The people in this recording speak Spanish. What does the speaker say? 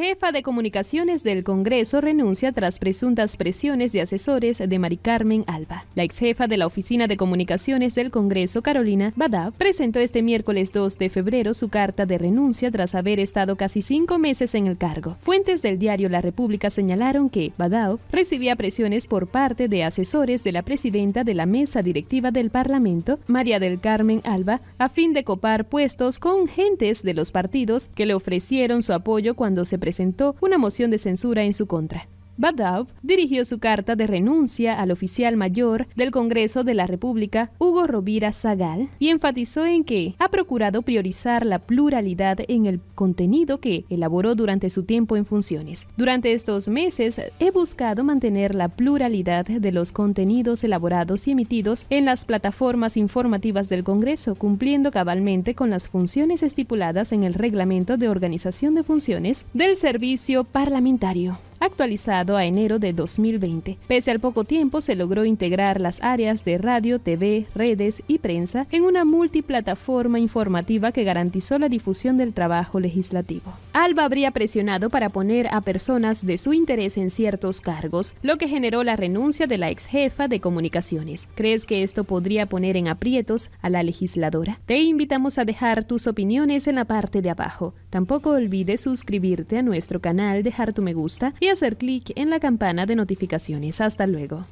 Jefa de Comunicaciones del Congreso renuncia tras presuntas presiones de asesores de Mari Carmen Alba. La exjefa de la Oficina de Comunicaciones del Congreso, Carolina Badao, presentó este miércoles 2 de febrero su carta de renuncia tras haber estado casi cinco meses en el cargo. Fuentes del diario La República señalaron que Badao recibía presiones por parte de asesores de la presidenta de la mesa directiva del Parlamento, María del Carmen Alba, a fin de copar puestos con gentes de los partidos que le ofrecieron su apoyo cuando se presentó presentó una moción de censura en su contra. Badov dirigió su carta de renuncia al oficial mayor del Congreso de la República, Hugo Rovira Zagal, y enfatizó en que ha procurado priorizar la pluralidad en el contenido que elaboró durante su tiempo en funciones. Durante estos meses he buscado mantener la pluralidad de los contenidos elaborados y emitidos en las plataformas informativas del Congreso, cumpliendo cabalmente con las funciones estipuladas en el Reglamento de Organización de Funciones del Servicio Parlamentario actualizado a enero de 2020. Pese al poco tiempo, se logró integrar las áreas de radio, TV, redes y prensa en una multiplataforma informativa que garantizó la difusión del trabajo legislativo. Alba habría presionado para poner a personas de su interés en ciertos cargos, lo que generó la renuncia de la ex jefa de comunicaciones. ¿Crees que esto podría poner en aprietos a la legisladora? Te invitamos a dejar tus opiniones en la parte de abajo. Tampoco olvides suscribirte a nuestro canal, dejar tu me gusta y hacer clic en la campana de notificaciones. Hasta luego.